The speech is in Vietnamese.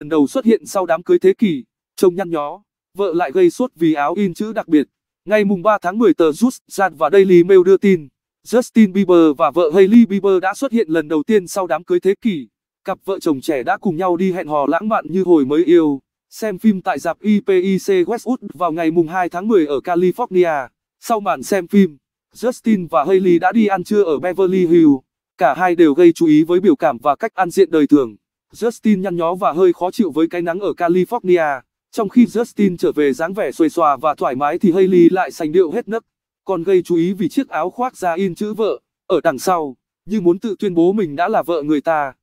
lần đầu xuất hiện sau đám cưới thế kỷ, chồng nhăn nhó, vợ lại gây sốt vì áo in chữ đặc biệt. Ngày mùng 3 tháng 10 tờ Just Jan và Daily Mail đưa tin, Justin Bieber và vợ Hailey Bieber đã xuất hiện lần đầu tiên sau đám cưới thế kỷ. Cặp vợ chồng trẻ đã cùng nhau đi hẹn hò lãng mạn như hồi mới yêu, xem phim tại dạp IPIC Westwood vào ngày mùng 2 tháng 10 ở California. Sau màn xem phim, Justin và Hailey đã đi ăn trưa ở Beverly Hills. Cả hai đều gây chú ý với biểu cảm và cách ăn diện đời thường. Justin nhăn nhó và hơi khó chịu với cái nắng ở California. Trong khi Justin trở về dáng vẻ xuôi xòa và thoải mái thì Hailey lại sành điệu hết nấc, còn gây chú ý vì chiếc áo khoác da in chữ vợ, ở đằng sau, như muốn tự tuyên bố mình đã là vợ người ta.